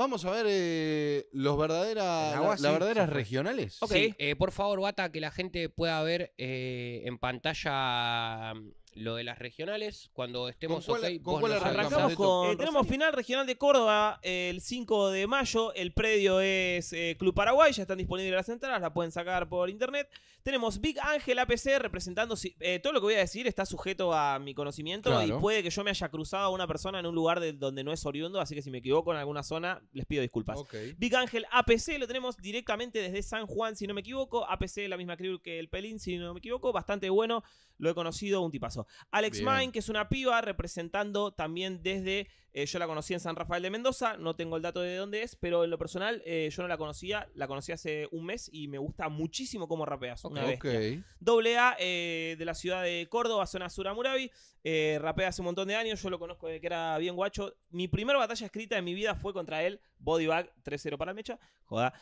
vamos a ver eh, los verdaderas, las verdaderas regionales. Ok, sí. Eh, por favor, Bata, que la gente pueda ver eh, en pantalla mm, lo de las regionales. Cuando estemos ¿Con cuál, ¿con arrancamos tenemos final regional de Córdoba el 5 de mayo. El predio es Club Paraguay, ya están disponibles las entradas, la pueden sacar por internet. Tenemos Big Ángel APC representando. Eh, todo lo que voy a decir está sujeto a mi conocimiento y puede que yo me haya cruzado a una persona en un lugar donde no es oriundo, así que si me equivoco en alguna zona, les pido disculpas. Big Ángel APC lo tenemos directamente desde San Juan, si no me equivoco. APC, la misma crew que el Pelín, si no me equivoco. Bastante bueno, lo he conocido, un tipazo. Alex Mine, que es una piba, representando también desde eh, yo la conocí en San Rafael de Mendoza, no tengo el dato de dónde es, pero en lo personal eh, yo no la conocía, la conocí hace un mes y me gusta muchísimo cómo rapeas. Una okay. Doble A eh, de la ciudad de Córdoba, zona sur Murabi rapea hace un montón de años, yo lo conozco de que era bien guacho. Mi primera batalla escrita en mi vida fue contra él, Bodybag 3-0 para Mecha, joda.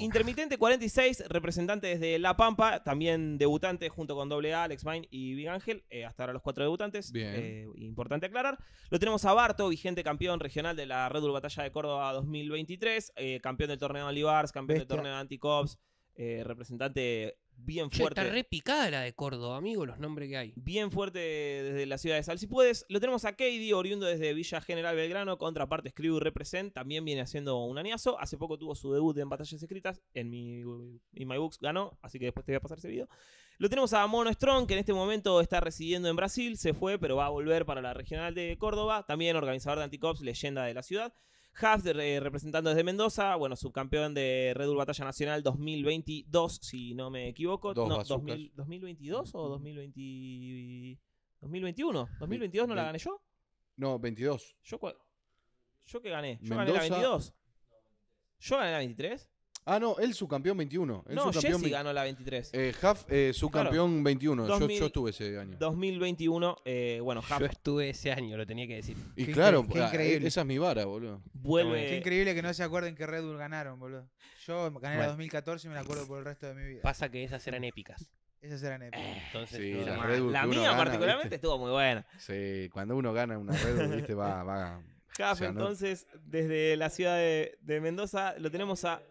intermitente 46, representante desde La Pampa, también debutante junto con Doble A, Alex Mine y Big Ángel, hasta ahora los cuatro debutantes, Bien. importante aclarar. Lo tenemos a Barto vigente campeón regional de la Red Bull Batalla de Córdoba 2023, eh, campeón del torneo Olivars, campeón del torneo Anticops, eh, representante bien fuerte. está repicada la de Córdoba, amigo, los nombres que hay. Bien fuerte desde la ciudad de Sal. Si puedes, lo tenemos a Katie, oriundo desde Villa General Belgrano, contraparte y Represent, también viene haciendo un añazo. Hace poco tuvo su debut en batallas escritas, en mi, my books ganó, así que después te voy a pasar ese video. Lo tenemos a Mono Strong, que en este momento está residiendo en Brasil, se fue, pero va a volver para la regional de Córdoba, también organizador de Anticops, leyenda de la ciudad. Haft, eh, representando desde Mendoza, bueno, subcampeón de Red Bull Batalla Nacional 2022, si no me equivoco. no, ¿2022 o 2021? ¿2022 no la gané yo? No, 22. ¿Yo, qué gané? ¿Yo gané la 22? ¿Yo gané la 23? Ah, no, él subcampeón 21. no, subcampeón ganó la 23. Eh, eh subcampeón 21. yo, estuve ese año. 2021, eh, bueno, Yo estuve ese año, lo tenía que decir. Y claro, ah, eh, esa es mi vara, boludo. Vuelve. Qué increíble que no se acuerden que Red Bull ganaron, boludo. Yo gané la 2014 y me la acuerdo por el resto de mi vida. Pasa que esas eran épicas. Esas eran épicas. Entonces, la, mía particularmente estuvo muy buena. Sí, cuando uno gana una Red Bull, viste, va, va. Huff, entonces, desde la ciudad de Mendoza, lo tenemos a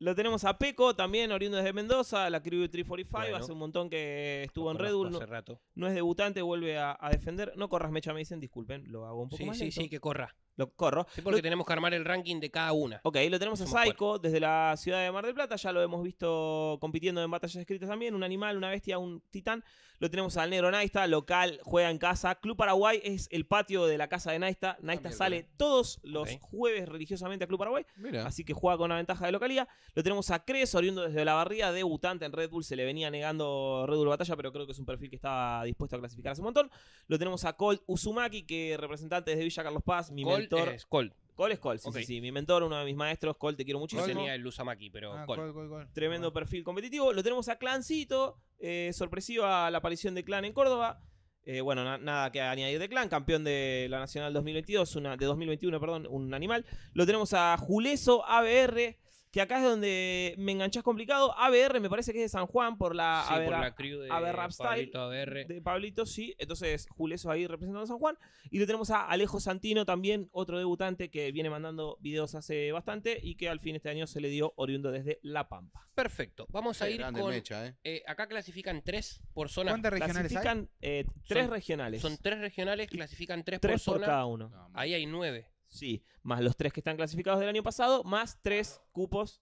lo tenemos a Peco, también oriundo desde Mendoza, la crew 345, hace un montón que estuvo en Red Bull. Hace no, no es debutante, vuelve a, defender. No corras mecha, me dicen, disculpen, lo hago un poco sí, más. Sí, sí, sí, que corra. Lo corro. Sí, porque tenemos que armar el ranking de cada una. Ok, lo tenemos a Psycho desde la ciudad de Mar del Plata. Ya lo hemos visto compitiendo en batallas escritas también. Un animal, una bestia, un titán. Lo tenemos al negro Naista, local, juega en casa. Club Paraguay es el patio de la casa de Naista. Ah, Naista sale todos los jueves religiosamente a Club Paraguay. Así que juega con una ventaja de localidad. Lo tenemos a Cres, oriundo desde la barría, debutante en Red Bull. Se le venía negando Red Bull Batalla, pero creo que es un perfil que estaba dispuesto a clasificar hace un montón. Lo tenemos a Colt Uzumaki, que representante desde Villa Carlos Paz. Mi Col Es col sí, sí, Mi mentor, uno de mis maestros, Cole, te quiero mucho tenía el lusamaki pero ah, Tremendo perfil competitivo. Lo tenemos a Clancito, eh, sorpresiva la aparición de Clan en Córdoba. Eh, bueno, nada que añadir de Clan, campeón de la Nacional 2022, una, de 2021, perdón, un animal. Lo tenemos a Juleso ABR, que acá es donde me enganchás complicado. ABR me parece que es de San Juan por la, sí, por la de Pablito ABR. De Pablito, sí. Entonces, Juleso ahí representando a San Juan. Y le tenemos a Alejo Santino también, otro debutante que viene mandando videos hace bastante y que al fin este año se le dio oriundo desde La Pampa. Perfecto. Vamos a ir con... Mecha, eh. Eh, acá clasifican tres por zona. ¿Cuántas regionales clasifican, eh, tres regionales. Son tres regionales, clasifican tres, tres por, cada uno. ahí hay nueve. Sí, más los tres que están clasificados del año pasado, más tres cupos,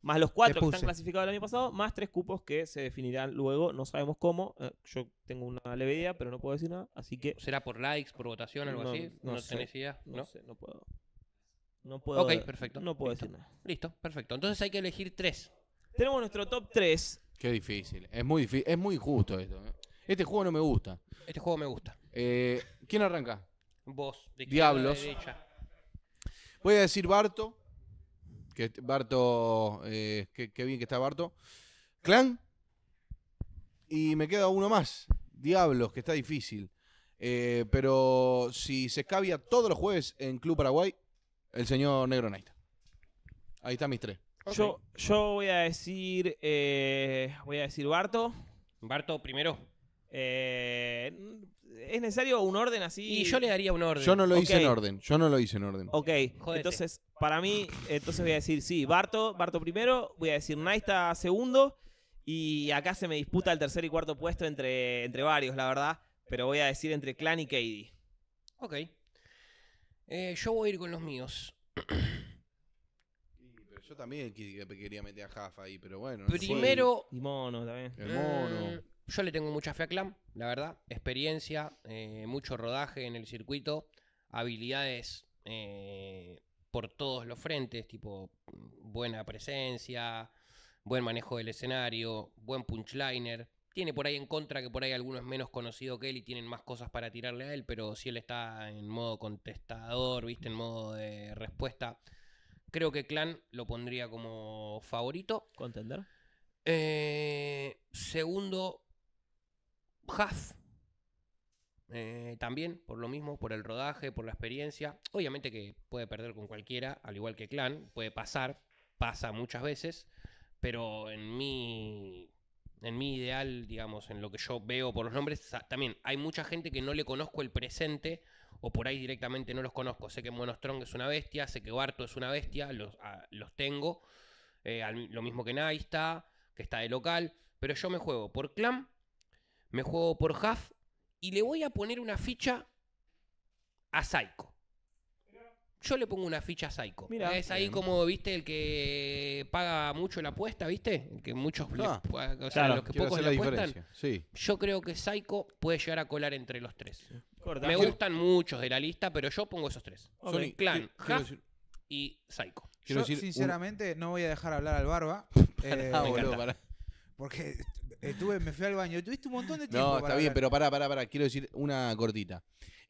más los cuatro que están clasificados del año pasado, más tres cupos que se definirán luego, no sabemos cómo. Eh, yo tengo una leve idea, pero no puedo decir nada, así que... ¿Será por likes, por votación, algo así? No, sé, idea? No, sé, no puedo. No puedo. Ok, perfecto. No puedo decir nada. Listo, perfecto. Entonces hay que elegir tres. Tenemos nuestro top tres. Qué difícil. Es muy difícil. Es muy injusto esto. ¿eh? Este juego no me gusta. Este juego me gusta. Eh, ¿Quién arranca? Vos. De Diablos. De derecha. Voy a decir Barto. Que Barto. Eh, qué bien que está Barto. Clan. Y me queda uno más. Diablos, que está difícil. Eh, pero si se escabia todos los jueves en Club Paraguay, el señor Negro Naita. Ahí están mis tres. Yo, yo voy a decir. Eh, voy a decir Barto. Barto primero. ¿Es necesario un orden así? Y yo le daría un orden. Yo no lo hice en orden. Yo no lo hice en orden. Ok, entonces para mí, entonces voy a decir sí, Barto, Barto primero, voy a decir Naista segundo y acá se me disputa el tercer y cuarto puesto entre, entre varios, la verdad, pero voy a decir entre Clan y Katie. Ok. Eh, yo voy a ir con los míos. yo también quería meter a Jaffa ahí, pero bueno. Primero, Y Mono también. El mono. Eh, yo le tengo mucha fe a Clan, la verdad. Experiencia, eh, mucho rodaje en el circuito, habilidades eh, por todos los frentes, tipo buena presencia, buen manejo del escenario, buen punchliner. Tiene por ahí en contra que por ahí alguno es menos conocido que él y tienen más cosas para tirarle a él, pero si él está en modo contestador, viste, en modo de respuesta, creo que Clan lo pondría como favorito. ¿Contender? Eh, segundo, Huff, eh, también, por lo mismo, por el rodaje, por la experiencia. Obviamente que puede perder con cualquiera, al igual que Clan, puede pasar, pasa muchas veces, pero en mi, en mi ideal, digamos, en lo que yo veo por los nombres, también hay mucha gente que no le conozco el presente o por ahí directamente no los conozco. Sé que Monostrong es una bestia, sé que Barto es una bestia, los, tengo, eh, lo mismo que Naista, que está de local, pero yo me juego por Clan me juego por half y le voy a poner una ficha a Psycho. Yo le pongo una ficha a Psycho. es ahí como, viste, el que paga mucho la apuesta, viste, que muchos, ah, o sea, los que pocos la apuestan. Sí. Yo creo que Psycho puede llegar a colar entre los tres. Me gustan muchos de la lista, pero yo pongo esos tres. Son Clan, Half y Psycho. yo, sinceramente, no voy a dejar hablar al Barba. Eh, ah, porque Estuve, me fui al baño. Tuviste un montón de tiempo. No, está bien, pero pará, pará, pará. Quiero decir una cortita.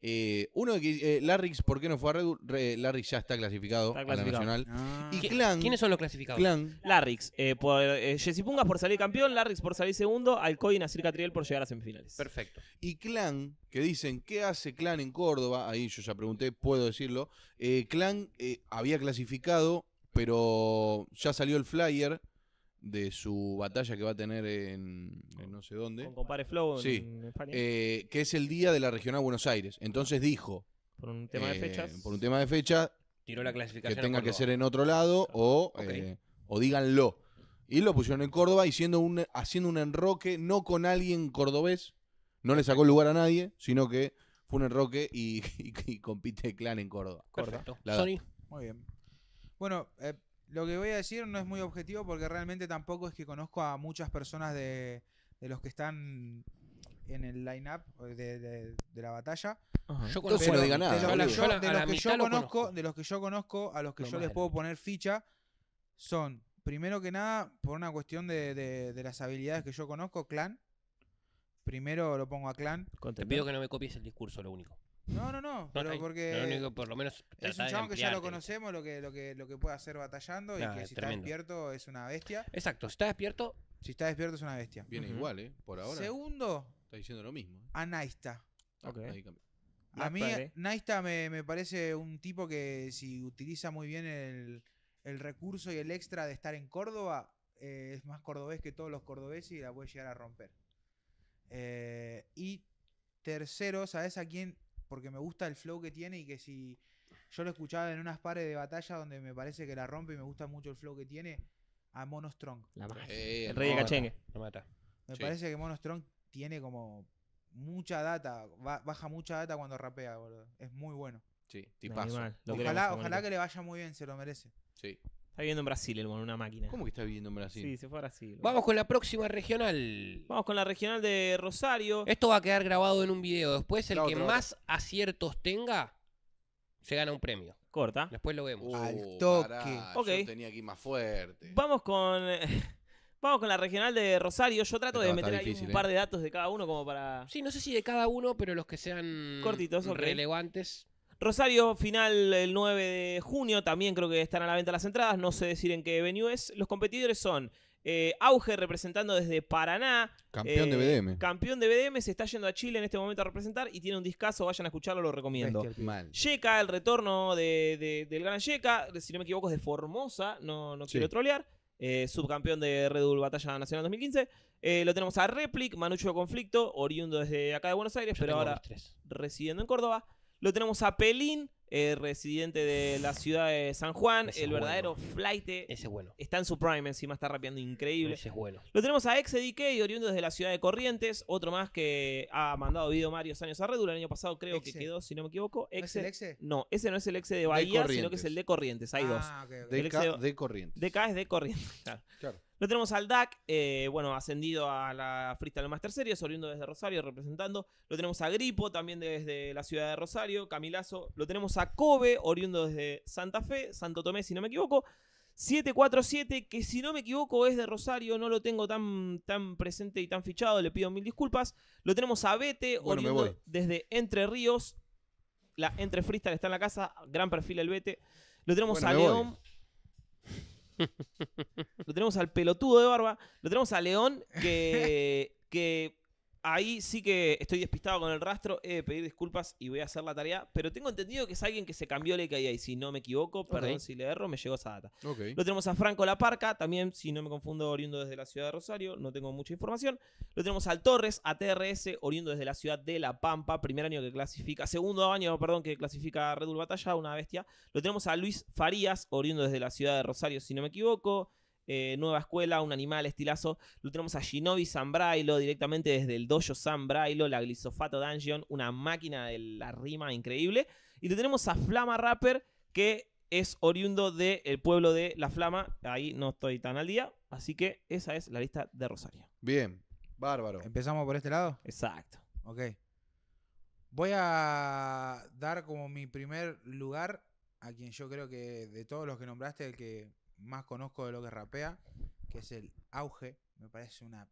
Eh, uno que eh, Larrix, ¿por qué no fue a Red Larrix ya está clasificado, a la nacional. Ah. Y ¿Quiénes son los clasificados? Clan. Larrix, eh, por, eh, por salir campeón, Larrix por salir segundo, Alcoy y Nacir Catriel por llegar a semifinales. Perfecto. Y Clan, que dicen, ¿qué hace Clan en Córdoba? Ahí yo ya pregunté, puedo decirlo. Clan había clasificado, pero ya salió el flyer de su batalla que va a tener en, no sé dónde. Con Compare Flow sí. en España. Eh, que es el día de la regional Buenos Aires. Entonces dijo. Por un tema de eh, fechas. Por un tema de fecha. Tiró la clasificación. Que tenga que ser en otro lado o, eh, o díganlo. Y lo pusieron en Córdoba y un, haciendo un enroque, no con alguien cordobés, no le sacó lugar a nadie, sino que fue un enroque y, y, y compite clan en Córdoba. Correcto. Sony. Muy bien. Bueno, eh, lo que voy a decir no es muy objetivo porque realmente tampoco es que conozco a muchas personas de, los que están en el line-up eh, de, la batalla. Yo conozco, De los, que yo conozco, a los que yo les puedo poner ficha, son, primero que nada, por una cuestión de, las habilidades que yo conozco, Clan. Primero lo pongo a Clan. Te pido que no me copies el discurso, lo único. No, no, no. pero porque. único, por lo menos. Es un que ya lo conocemos, lo que, lo que, lo que puede hacer batallando y que si está despierto es una bestia. Exacto, si está despierto, Si está despierto es una bestia. Viene igual, ¿eh? Por ahora. Segundo, Está diciendo lo mismo. ¿eh? a Naista. Ok. A mí, Naista me, parece un tipo que si utiliza muy bien el, recurso y el extra de estar en Córdoba, eh, es más cordobés que todos los cordobeses y la puede llegar a romper. Eh, y tercero, ¿sabes a quién porque me gusta el flow que tiene y que si yo lo escuchaba en unas pares de batalla donde me parece que la rompe y me gusta mucho el flow que tiene, a Mono Strong. La el rey de cachengue. mata. Me parece que Mono Strong tiene como mucha data, baja mucha data cuando rapea, boludo. Es muy bueno. Sí, tipazo. ojalá que le vaya muy bien, se lo merece. Sí. Está viviendo en Brasil el una máquina. ¿Cómo que está viviendo en Brasil? Sí, se fue a Brasil. Vamos con la próxima regional. Vamos con la regional de Rosario. Esto va a quedar grabado en un video. Después, el que más aciertos tenga, se gana un premio. Corta. Después lo vemos. Uh, Al toque. tenía que ir más fuerte. Vamos con. Vamos con la regional de Rosario. Yo trato de meter ahí un par ¿eh? de datos de cada uno como para. Sí, no sé si de cada uno, pero los que sean Cortitos, o relevantes. Rosario, final el 9 de junio, también creo que están a la venta las entradas, no sé decir en qué venue es. Los competidores son eh, Auge representando desde Paraná. Campeón de eh, BDM. Campeón de BDM, se está yendo a Chile en este momento a representar y tiene un discazo, vayan a escucharlo, lo recomiendo. Checa, el retorno de, del gran Yeca, si no me equivoco es de Formosa, no, no quiero trolear. Eh, subcampeón de Red Bull Batalla Nacional 2015. lo tenemos a Replic, Manucho Conflicto, oriundo desde acá de Buenos Aires, pero ahora residiendo en Córdoba. Lo tenemos a Pelín, eh, residente de la ciudad de San Juan, el verdadero flighte. flight. Ese es bueno. Está en su prime, encima está rapeando increíble. Ese es bueno. Lo tenemos a y oriundo desde la ciudad de Corrientes, otro más que ha mandado video varios años a Redula. El año pasado creo que quedó, si no me equivoco. ¿No el Exe? No, ese no es el Exe de Bahía, sino que es el de Corrientes. Hay ah, dos. Ah, DK, de, Corrientes. es de Corrientes, claro. Lo tenemos al DAC, eh, bueno, ascendido a la Freestyle Master Series, oriundo desde Rosario, representando. Lo tenemos a Gripo, también desde la ciudad de Rosario, Camilazo. Lo tenemos a Kobe, oriundo desde Santa Fe, Santo Tomé, si no me equivoco. 747, que si no me equivoco es de Rosario, no lo tengo tan, tan presente y tan fichado, le pido mil disculpas. Lo tenemos a Bete, oriundo desde Entre Ríos. La Entre Freestyle está en la casa, gran perfil el Bete. Lo tenemos a León, lo tenemos al pelotudo de barba, lo tenemos a León que, que ahí sí que estoy despistado con el rastro, he de pedir disculpas y voy a hacer la tarea, pero tengo entendido que es alguien que se cambió el EKI si no me equivoco, perdón si le erro, me llegó esa data. Lo tenemos a Franco La Parca, también si no me confundo, oriundo desde la ciudad de Rosario, no tengo mucha información. Lo tenemos al Torres, ATRS oriundo desde la ciudad de La Pampa, primer año que clasifica, segundo año, perdón, que clasifica Red Bull Batalla, una bestia. Lo tenemos a Luis Farías, oriundo desde la ciudad de Rosario, si no me equivoco. Eh, nueva Escuela, un animal, estilazo. Lo tenemos a Shinobi Sambrailo, directamente desde el dojo Brailo. la Glisofato Dungeon, una máquina de la rima increíble. Y lo tenemos a Flama Rapper, que es oriundo del pueblo de La Flama. Ahí no estoy tan al día. Así que esa es la lista de Rosario. Bien, bárbaro. ¿Empezamos por este lado? Exacto. Ok. Voy a dar como mi primer lugar a quien yo creo que de todos los que nombraste, el que más conozco de lo que rapea, que es el auge. Me parece una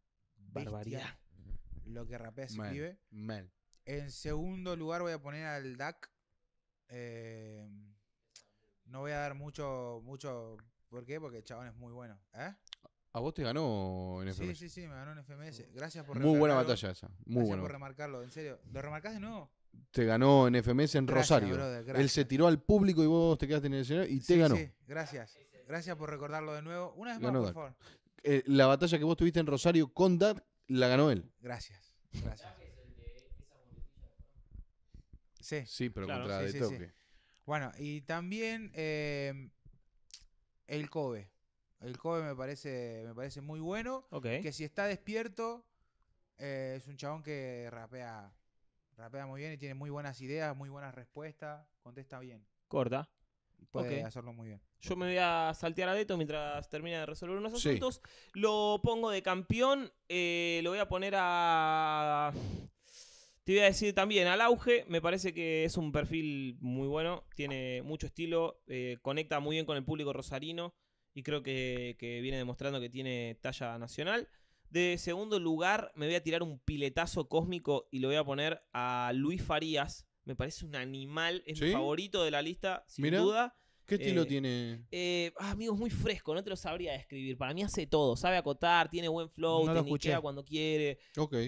barbaridad lo que rapea ese vive Mel. En segundo lugar voy a poner al DAC. Eh, no voy a dar mucho, mucho. ¿Por qué? Porque el chabón es muy bueno. ¿eh? A vos te ganó en FMS. Sí, sí, sí, me ganó en FMS. Gracias por Muy buena batalla esa. Muy Gracias por remarcarlo, en serio. ¿Lo remarcaste de nuevo? Te ganó en FMS en Rosario. Él se tiró al público y vos te quedaste en el escenario y te ganó. gracias gracias por recordarlo de nuevo. Una vez más, por favor. Eh, la batalla que vos tuviste en Rosario con Dad la ganó él. Gracias, gracias. Sí, Sí, pero contra Sí, De Toque. bueno, y también eh, el Kobe. El Kobe me parece, me parece muy bueno. Que si está despierto, eh, es un chabón que rapea, rapea muy bien y tiene muy buenas ideas, muy buenas respuestas, contesta bien. Corta hacerlo muy bien. Yo me voy a saltear a Deto mientras termina de resolver unos asuntos. Lo pongo de campeón. Eh, lo voy a poner a. Te voy a decir también al auge. Me parece que es un perfil muy bueno. Tiene mucho estilo. Eh, conecta muy bien con el público rosarino. Y creo que, que viene demostrando que tiene talla nacional. De segundo lugar, me voy a tirar un piletazo cósmico y lo voy a poner a Luis Farías me parece un animal. Es mi favorito de la lista, sin duda. ¿Qué estilo eh, tiene? Eh, ah, amigo, es muy fresco, no te lo sabría describir. Para mí hace todo, sabe acotar, tiene buen flow, te te cuando quiere.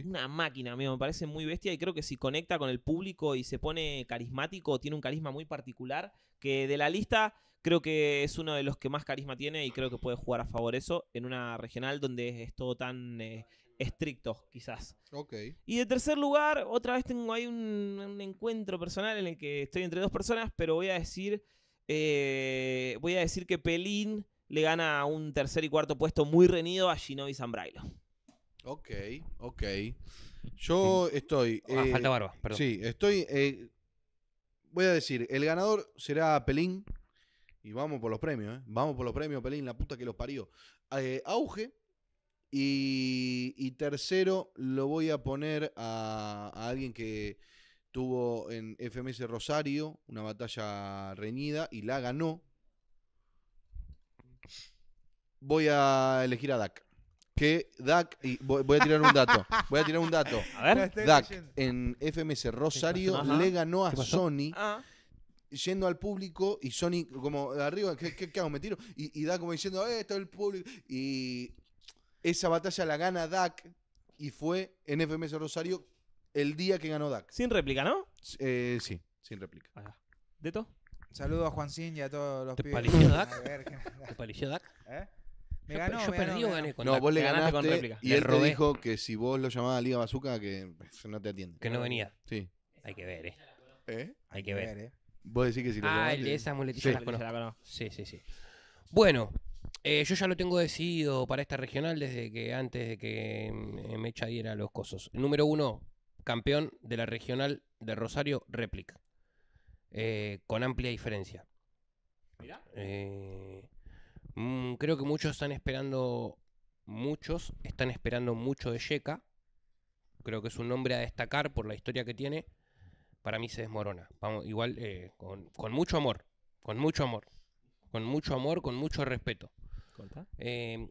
Una máquina, amigo, me parece muy bestia y creo que si conecta con el público y se pone carismático, tiene un carisma muy particular, que de la lista creo que es uno de los que más carisma tiene y creo que puede jugar a favor eso en una regional donde es todo tan eh, estrictos, quizás. Ok. Y de tercer lugar, otra vez tengo ahí un, encuentro personal en el que estoy entre dos personas, pero voy a decir, eh, voy a decir que Pelín le gana un tercer y cuarto puesto muy reñido a Shinobi Zambrailo. Ok, ok. Yo estoy. Ah, falta eh, barba, perdón. Sí, estoy. Eh, voy a decir, el ganador será Pelín. Y vamos por los premios, ¿eh? Vamos por los premios, Pelín, la puta que los parió. auge, y, tercero, lo voy a poner a, alguien que tuvo en FMS Rosario una batalla reñida y la ganó. Voy a elegir a Dak que Dak, y voy, a tirar un dato, voy a tirar un dato. A ver. Dak en FMS Rosario le ganó a Sony ah. yendo al público y Sony como de arriba, ¿qué, hago? Me tiro. Y, Dak como diciendo, eh, esto el público. Y esa batalla la gana Dak y fue en FMS Rosario el día que ganó Dak. Sin réplica, ¿no? Eh, sí, sin réplica. ¿De ¿Deto? Saludos a Juan y a todos los pibes. Paligió Dak? ¿Te paligió Dak? ¿Eh? Me yo, ganó, perdí o gané No, vos le ganaste, con réplica. Y él te dijo que si vos lo llamabas Liga Bazooka, que pues, no te atiende. Que no venía. Sí. Hay que ver, ¿eh? ¿Eh? Hay que ver. Vos decís que si lo Ah, el de esa muletilla la conozco. Sí, sí, sí. Bueno, eh, yo ya lo tengo decidido para esta regional desde que antes de que mm, eh, Me echadiera los cosos. Número uno, campeón de la regional de Rosario, réplica. Eh, con amplia diferencia. Mirá. Mm, creo que muchos están esperando. Muchos están esperando mucho de Sheka Creo que es un nombre a destacar por la historia que tiene. Para mí se desmorona. Vamos, igual con mucho amor. Con mucho amor. Con mucho amor, con mucho respeto. Em,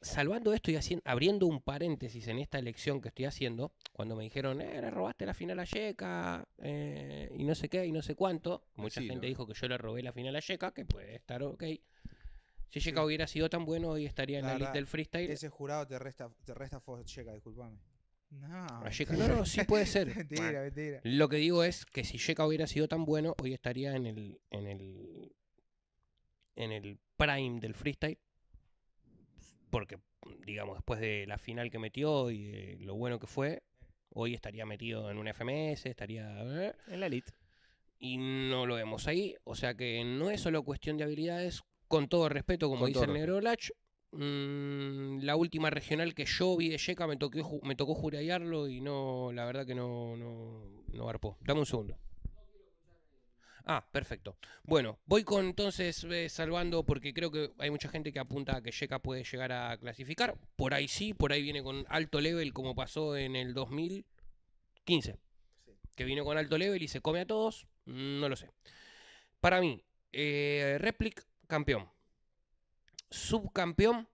salvando esto y abriendo un paréntesis en esta elección que estoy haciendo, cuando me dijeron, eh, le robaste la final a Yeca, eh, y no sé qué, y no sé cuánto, mucha gente dijo que yo le robé la final a Yeca, que puede estar ok. Si Checa hubiera sido tan bueno, hoy estaría en la, lista del freestyle. Ese jurado te resta, te resta Yeka, disculpame. No. no, sí puede ser. Lo que digo es que si Checa hubiera sido tan bueno, hoy estaría en el, en el en el prime del freestyle, porque, digamos, después de la final que metió y lo bueno que fue, hoy estaría metido en un FMS, estaría... Eh, en la elite. Y no lo vemos ahí, o sea que no es solo cuestión de habilidades, con todo respeto, como dice el negro Lach, mm, la última regional que yo vi de checa me, me tocó jurayarlo y no, la verdad que no, no, no arpó. Dame un segundo. Ah, perfecto. Bueno, voy con entonces eh, salvando porque creo que hay mucha gente que apunta a que Sheka puede llegar a clasificar. Por ahí sí, por ahí viene con alto level como pasó en el 2015. Que vino con alto level y se come a todos. No lo sé. Para mí, eh, Replic, campeón. Subcampeón.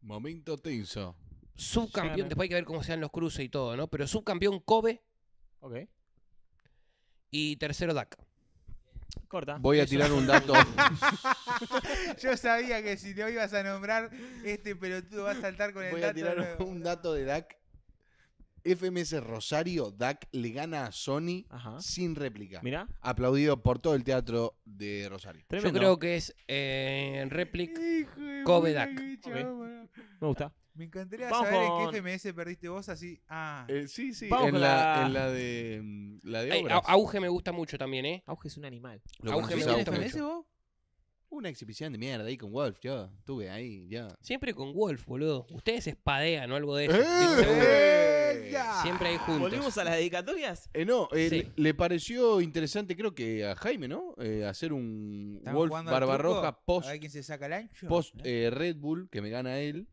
Momento tenso subcampeón, después hay que ver cómo sean los cruces y todo, ¿no? Pero subcampeón Kobe. Ok. Y tercero Dak Corta. Voy a tirar un dato. Yo sabía que si te ibas a nombrar, este pelotudo Vas a saltar con el dato. Voy a tirar un dato de Dak FMS Rosario, Dak le gana a Sony sin réplica. Mira. Aplaudido por todo el teatro de Rosario. Yo creo que es eh, En réplica Kobe dak Me gusta. Me encantaría saber en qué FMS perdiste vos así. Ah, Eh, sí, sí, en la, de, mm, la de Auge me gusta mucho también, ¿eh? Auge es un animal. Auge me gusta vos? Una exhibición de mierda ahí con Wolf, yo estuve ahí, ya. Siempre con Wolf, boludo. Ustedes espadean o algo de eso. ¡Eh! ¡Eh! Siempre ahí juntos. ¿Volvimos a las dedicatorias? Eh, no, le, pareció interesante, creo que a Jaime, ¿no? hacer un Wolf Barbarroja post, A quién se saca el ancho. post Red Bull, que me gana él.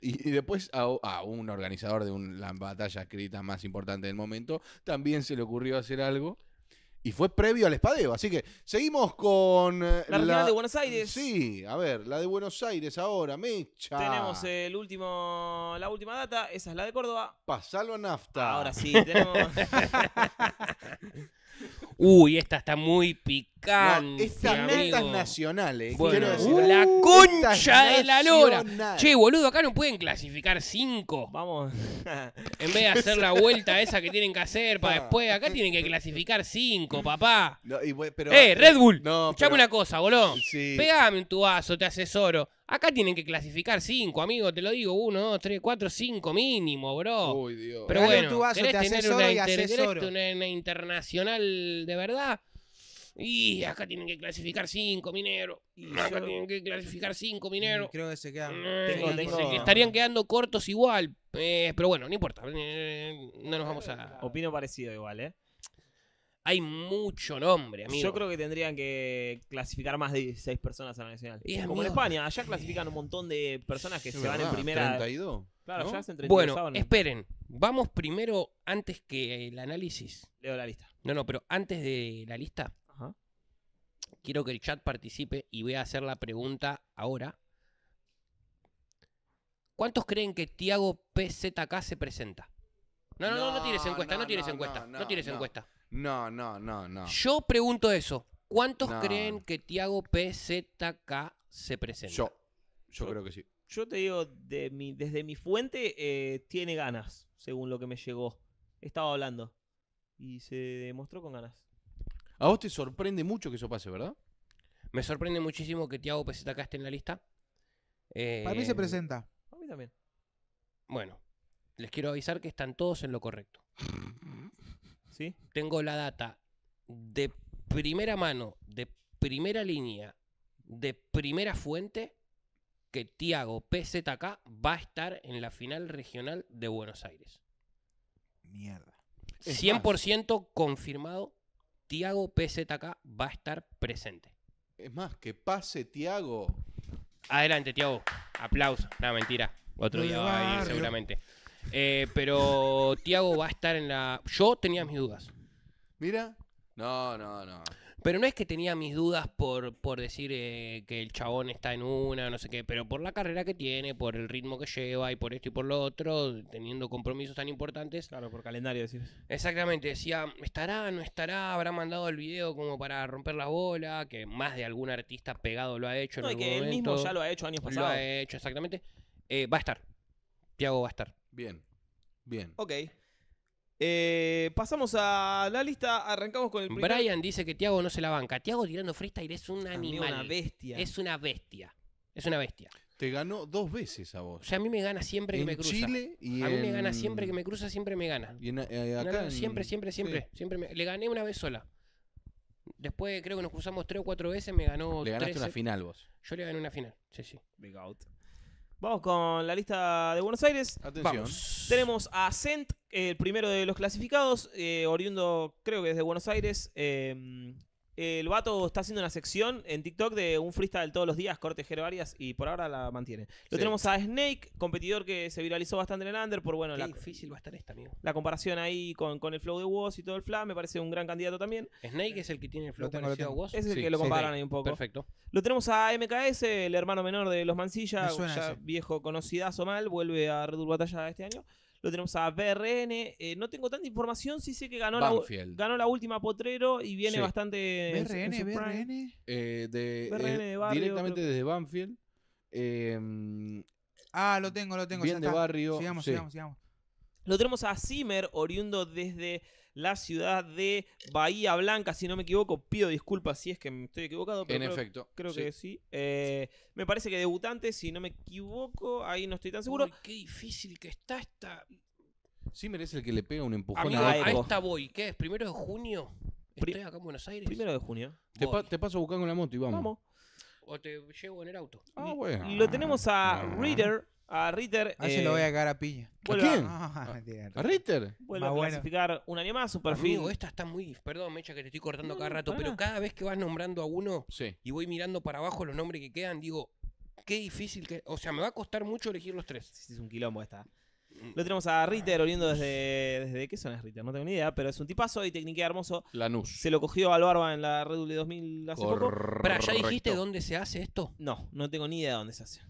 Y, después a, un organizador de la batalla escrita más importante del momento también se le ocurrió hacer algo. Y fue previo al espadeo. Así que seguimos con. Eh, la, de Buenos Aires. Sí, a ver, la de Buenos Aires ahora, mecha. Tenemos el último, la última data, esa es la de Córdoba. Pasalo a nafta. Ahora sí, tenemos. Uy, esta está muy pic no, estas metas nacionales. Bueno, uh, la concha de la lora. Che, boludo, acá no pueden clasificar cinco. Vamos. en vez de hacer la vuelta esa que tienen que hacer para ah. después. Acá tienen que clasificar cinco, papá. eh, Red Bull. No, Escuchame una cosa, boludo. Sí. Pegame tu vaso, te asesoro. Acá tienen que clasificar cinco, amigo, te lo digo. Uno, dos, tres, cuatro, cinco mínimo, bro. Uy, Dios. Pero bueno, querés te tener una, internacional de verdad y acá tienen que clasificar 5 mineros. Y acá tienen que clasificar 5 mm, mineros. Creo que se quedan. Eh, estarían quedando cortos igual. Eh, pero bueno, no importa. Eh, no nos vamos a. Opino parecido igual, ¿eh? Hay mucho nombre, amigo. Yo creo que tendrían que clasificar más de 16 personas a la nacional. Como en España, allá clasifican un montón de personas que se van en primera. 32. Claro, ya se Bueno, esperen. Vamos primero, antes que el análisis. Leo la lista. No, no, pero antes de la lista, quiero que el chat participe y voy a hacer la pregunta ahora. ¿Cuántos creen que Tiago PZK se presenta? No, no, no, no, tienes encuesta, no, tienes encuesta, no, no tienes encuesta. No, no, no, no. Yo pregunto eso. ¿Cuántos creen que Tiago PZK se presenta? Yo, yo, creo que sí. Yo te digo, de desde mi fuente, eh, tiene ganas, según lo que me llegó. Estaba hablando. Y se demostró con ganas. A vos te sorprende mucho que eso pase, ¿verdad? Me sorprende muchísimo que Tiago PZK esté en la lista. ¿A Para mí se em, presenta. A mí también. Bueno, les quiero avisar que están todos en lo correcto. ¿Sí? Tengo la data de primera mano, de primera línea, de primera fuente, que Tiago PZK va a estar en la final regional de Buenos Aires. Mierda. 100% confirmado Tiago PZK va a estar presente. Es más, que pase Tiago. Adelante, Tiago. Aplauso. No, mentira. Otro día va a ir seguramente. Eh, pero Tiago va a estar en la. Yo tenía mis dudas. Mira. No, no, no. Pero no es que tenía mis dudas por, por decir eh, que el chabón está en una, no sé qué, pero por la carrera que tiene, por el ritmo que lleva y por esto y por lo otro, teniendo compromisos tan importantes. Claro, por calendario decís. Exactamente, decía, ¿estará, no estará? ¿Habrá mandado el video como para romper la bola? Que más de algún artista pegado lo ha hecho. No, y que él mismo ya lo ha hecho años pasados. Lo ha hecho, exactamente. Eh, va a estar. Tiago va a estar. Bien, bien. Ok. Eh, pasamos a la lista, arrancamos con el Brian dice que Tiago no se la banca. Tiago tirando freestyle es un animal. Es una bestia. Es una bestia. Es una bestia. Te ganó dos veces a vos. O sea, a mí me gana siempre que me cruza. a mí me gana siempre que me cruza, siempre me gana. Eh, siempre, siempre, siempre. siempre Le gané una vez sola. Después creo que nos cruzamos tres o cuatro veces, me ganó. Le ganaste una final vos. Yo le gané una final, sí, sí. Big out. Vamos con la lista de Buenos Aires. Atención. Tenemos a Cent, el primero de los clasificados, eh, oriundo creo que desde Buenos Aires. Em, el vato está haciendo una sección en TikTok de un freestyle todos los días, corte varias y por ahora la mantiene. Lo tenemos a Snake, competidor que se viralizó bastante en el Under, por bueno, la, difícil va a estar esta, amigo. La comparación ahí con, el flow de Woz y todo el fla, me parece un gran candidato también. Snake es el que tiene el flow de Woz. Es el que lo comparan ahí un poco. Perfecto. Lo tenemos a MKS, el hermano menor de los Mancilla, viejo conocidazo mal, vuelve a Red Batalla este año. Lo tenemos a BRN. Eh, no tengo tanta información, sí sé que ganó, la, ganó la, última Potrero y viene bastante. ¿BRN? ¿BRN? Eh, de, eh, BRN de directamente desde Banfield. Em, ah, lo tengo, lo tengo. barrio. Sigamos, sigamos, sigamos. Lo tenemos a Zimmer, oriundo desde la ciudad de Bahía Blanca, si no me equivoco. Pido disculpas si es que me estoy equivocado. en efecto. Creo que sí. Eh, me parece que debutante, si no me equivoco, ahí no estoy tan seguro. qué difícil que está esta. Sí merece el que le pega un empujón la a, a, esta voy. ¿Qué es? ¿Primero de junio? ¿Estoy acá en Buenos Aires? Primero de junio. Te, te, paso a buscar con la moto y vamos. Vamos o te llevo en el auto. Ah, bueno. Lo tenemos a ah, Reader. A Ritter. Ah, se lo voy a eh, cagar a piña. ¿A quién? Ah, ¿A Ritter? a un perfil. esta está muy. Perdón, Mecha, que te estoy cortando cada rato, pero cada vez que vas nombrando a uno y voy mirando para abajo los nombres que quedan, digo, qué difícil que. O sea, me va a costar mucho elegir los tres. es un quilombo esta. Lo tenemos a Ritter, oliendo desde. ¿Desde qué son es Ritter? No tengo ni idea, pero es un tipazo y técnica hermoso. Lanús. Se lo cogió al Barba en la Red 2000 hace poco. Pero, ¿ya dijiste dónde se hace esto? No, no tengo ni idea de dónde se hace.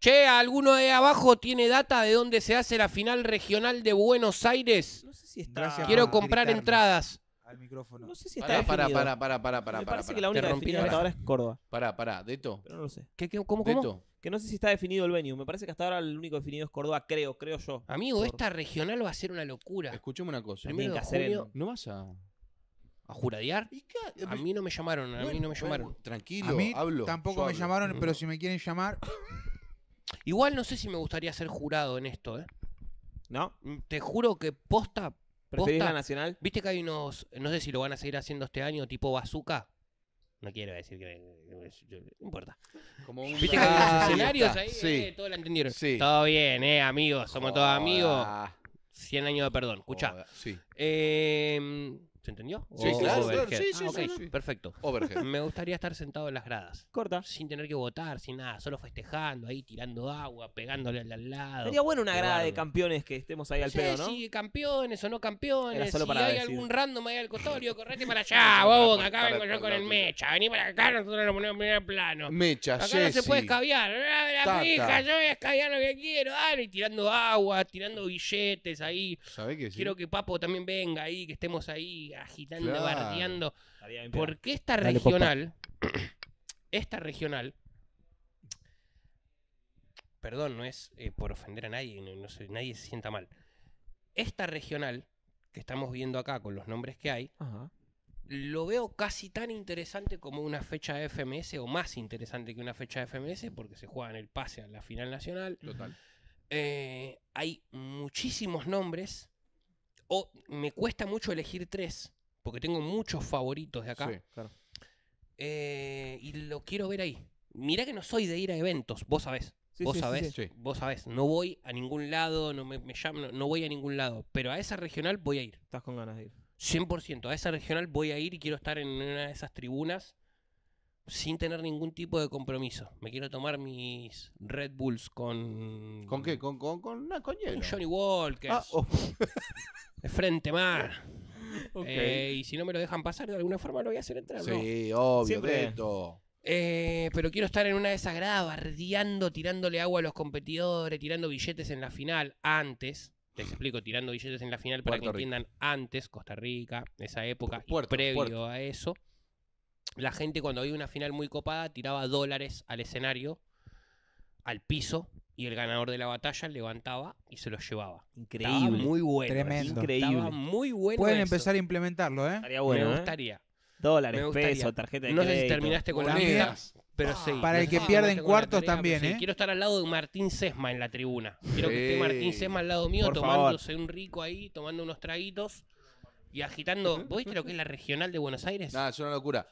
Che, ¿alguno de abajo tiene data de dónde se hace la final regional de Buenos Aires? No sé si está. Quiero comprar entradas al micrófono. No sé si está. para definido. pará, pará, pará, pará, Me parece que la única hasta ahora es Córdoba. Pará, pará, Deto. Pero no lo sé. cómo, cómo? Que no sé si está definido el venue. Me parece que hasta ahora el único definido es Córdoba, creo, creo yo. Amigo, esta regional va a ser una locura. Escuchame una cosa. Primero ¿No vas a, a juradear? A mí no me llamaron, a mí no me llamaron. Tranquilo, a mí hablo. tampoco me llamaron, pero si me quieren llamar, Igual no sé si me gustaría ser jurado en esto, ¿eh? ¿No? Te juro que posta ¿Preferís la nacional? ¿Viste que hay unos, no sé si lo van a seguir haciendo este año, tipo bazooka? No quiero decir que. No importa. Como ¿Viste que hay unos ah, escenarios ahí? Sí. Eh, lo entendieron. Sí. Todo bien, eh, amigos. Somos todos amigos. 100 años de perdón. Escucha. Sí. Eh, entendió? Sí, claro, sí, sí, ah, sí, Perfecto. Me gustaría estar sentado en las gradas. Corta. Sin tener que votar, sin nada, solo festejando ahí, tirando agua, pegándole al- lado. Sería bueno una grada de campeones que estemos ahí al pelo, ¿no? sí, campeones o no campeones. solo Si hay algún random ahí al cotorio, correte para allá, vos, acá vengo yo con el mecha. Vení para acá, nosotros nos ponemos en primer plano. Mecha, Acá no se puede escabiar. La, yo voy a escabiar lo que quiero. Dale, ah, tirando agua, tirando billetes ahí. ¿Sabés qué? Quiero que Papo también venga ahí, que estemos ahí agitando, bardeando. Porque esta regional, esta regional, perdón, no es eh, por ofender a nadie, no, nadie se sienta mal. Esta regional que estamos viendo acá con los nombres que hay, lo veo casi tan interesante como una fecha de FMS o más interesante que una fecha de FMS porque se juega en el pase a la final nacional. Eh, hay muchísimos nombres o me cuesta mucho elegir tres, porque tengo muchos favoritos de acá. Sí, claro. Eh, y lo quiero ver ahí. Mirá que no soy de ir a eventos, vos sabés. vos sabés, vos sabés, no voy a ningún lado, no me, no, no voy a ningún lado, pero a esa regional voy a ir. Estás con ganas de ir. 100%, a esa regional voy a ir y quiero estar en una de esas tribunas sin tener ningún tipo de compromiso. Me quiero tomar mis Red Bulls con. ¿Con qué? Con, con, con, con, Johnny Walker. Ah, oh. frente mar. Eh, y si no me lo dejan pasar, de alguna forma lo voy a hacer entrar. Sí, obvio, Eh, pero quiero estar en una de esas gradas, bardeando, tirándole agua a los competidores, tirando billetes en la final antes. Les explico, tirando billetes en la final para que entiendan antes, Costa Rica, esa época, previo a eso la gente cuando había una final muy copada tiraba dólares al escenario, al piso, y el ganador de la batalla levantaba y se los llevaba. Increíble. muy bueno. Tremendo. muy bueno. Pueden empezar a implementarlo, ¿eh? Estaría bueno. Me ¿eh? gustaría. Dólares, pesos, tarjeta de No sé si terminaste con las vida, pero sí. Para el que pierde en cuartos también, ¿eh? Quiero estar al lado de Martín Sesma en la tribuna. Quiero que esté Martín Sesma al lado mío tomándose un rico ahí, tomando unos traguitos y agitando. ¿Vos viste lo que es la regional de Buenos Aires? Nada, es una locura.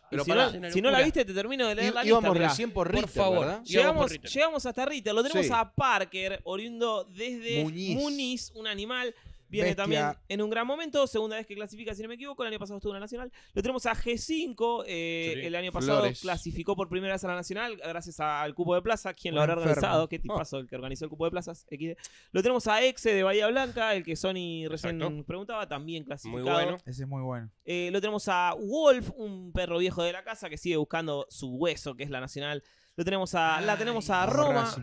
si, no, la viste, te termino de leer la lista. Íbamos recién por Ritter, Por favor. ¿verdad? Llegamos, llegamos hasta Ritter. Lo tenemos a Parker, oriundo desde Muniz, un animal Viene también en un gran momento, segunda vez que clasifica, si no me equivoco, el año pasado estuvo en la Nacional. Lo tenemos a G5, eh, el año pasado clasificó por primera vez a la Nacional, gracias al cupo de plaza, quien lo habrá organizado, qué oh. tipazo el que organizó el cupo de plazas, Lo tenemos a Exe de Bahía Blanca, el que Sony recién preguntaba, también clasificado. Muy bueno. Ese es muy bueno. Eh, lo tenemos a Wolf, un perro viejo de la casa que sigue buscando su hueso, que es la Nacional. Lo tenemos a, la tenemos a Roma,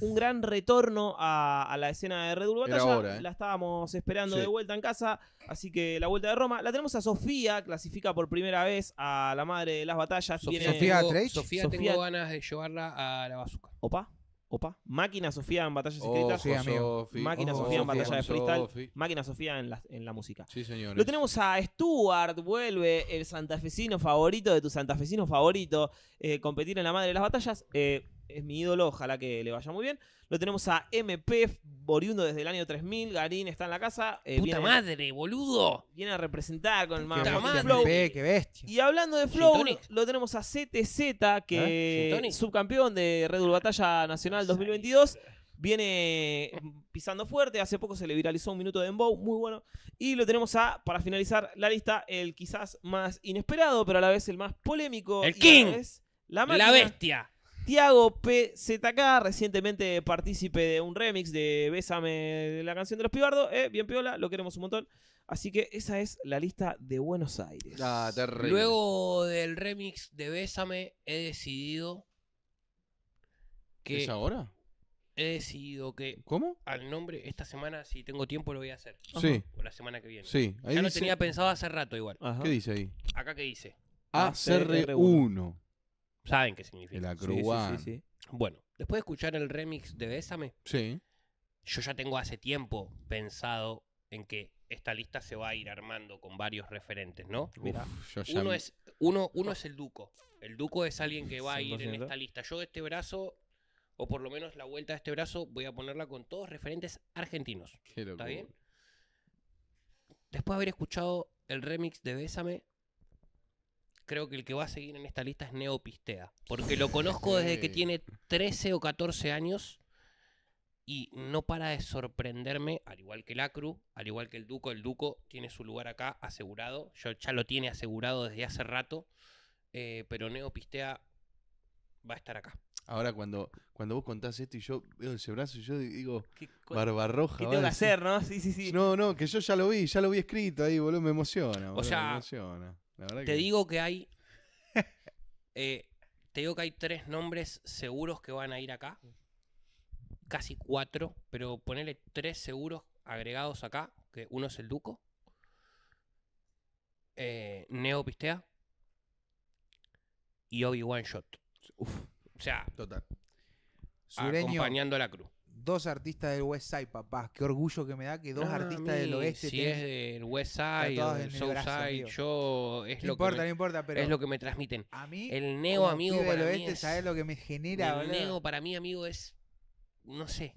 un gran retorno a, la escena de Red Bull Batalla. Eh. La estábamos esperando de vuelta en casa, así que la vuelta de Roma. La tenemos a Sofía, clasifica por primera vez a la madre de las batallas. Sofía, Viene... Sofía, tengo, ganas de llevarla a la bazuca. Opa. Opa, máquina Sofía en batallas oh, escritas. máquina oh, Sofía en batalla de freestyle. Máquina Sofía en la, música. Sí, señor. Lo tenemos a Stuart, vuelve el santafesino favorito de tu santafesino favorito. Eh, competir en la madre de las batallas. Eh, es mi ídolo, ojalá que le vaya muy bien. Lo tenemos a MP, oriundo desde el año 3000, Garín está en la casa. Eh, ¡Puta madre, boludo! Viene a representar con el mamá Flow. qué bestia. Y hablando de Flow, lo, tenemos a CTZ, que subcampeón de Red Bull Batalla Nacional 2022 viene pisando fuerte. Hace poco se le viralizó un minuto de Embow, muy bueno. Y lo tenemos a, para finalizar la lista, el quizás más inesperado, pero a la vez el más polémico. El King. la bestia. Tiago PZK, recientemente partícipe de un remix de Bésame de la canción de los Pibardos. Eh, bien piola, lo queremos un montón. Así que esa es la lista de Buenos Aires. Ah, Luego del remix de Bésame, he decidido que. ¿Es ahora? He decidido que. ¿Cómo? Al nombre, esta semana, si tengo tiempo, lo voy a hacer. Sí. O la semana que viene. Sí. ya lo tenía pensado hace rato igual. ¿Qué dice ahí? Acá qué dice. ACR1. Saben qué significa. La bueno, después de escuchar el remix de Bésame, sí. yo ya tengo hace tiempo pensado en que esta lista se va a ir armando con varios referentes, ¿no? Mira, uno, es, uno, uno es el Duco. El Duco es alguien que va a ir en esta lista. Yo este brazo, o por lo menos la vuelta de este brazo, voy a ponerla con todos referentes argentinos. ¿Está bien? Después de haber escuchado el remix de Bésame, creo que el que va a seguir en esta lista es Neopistea, porque lo conozco desde que tiene 13 o 14 años y no para de sorprenderme, al igual que Lacru, al igual que el Duco, el Duco tiene su lugar acá asegurado, yo ya lo tiene asegurado desde hace rato, eh, pero Neopistea va a estar acá. Ahora cuando, cuando vos contás esto y yo veo ese brazo y yo digo, barbarroja. ¿Qué tengo que hacer, no? Sí, sí, sí. No, no, que yo ya lo vi, ya lo vi escrito ahí, boludo, me emociona. Boludo, me emociona te digo que hay. Eh, te digo que hay tres nombres seguros que van a ir acá. Casi cuatro, pero ponerle tres seguros agregados acá. Que uno es el Duco. Eh, Neo Pistea. Y Obi One Shot. O sea. Total. Acompañando a la cruz. Dos artistas del West Side, papá. Qué orgullo que me da que dos ah, artistas del oeste. Si es del West Side del South Side, yo. Es lo que me, importa, pero. Es lo que me transmiten. A mí. El neo, amigo. El lo que me genera, El neo, para mí, amigo, es. No sé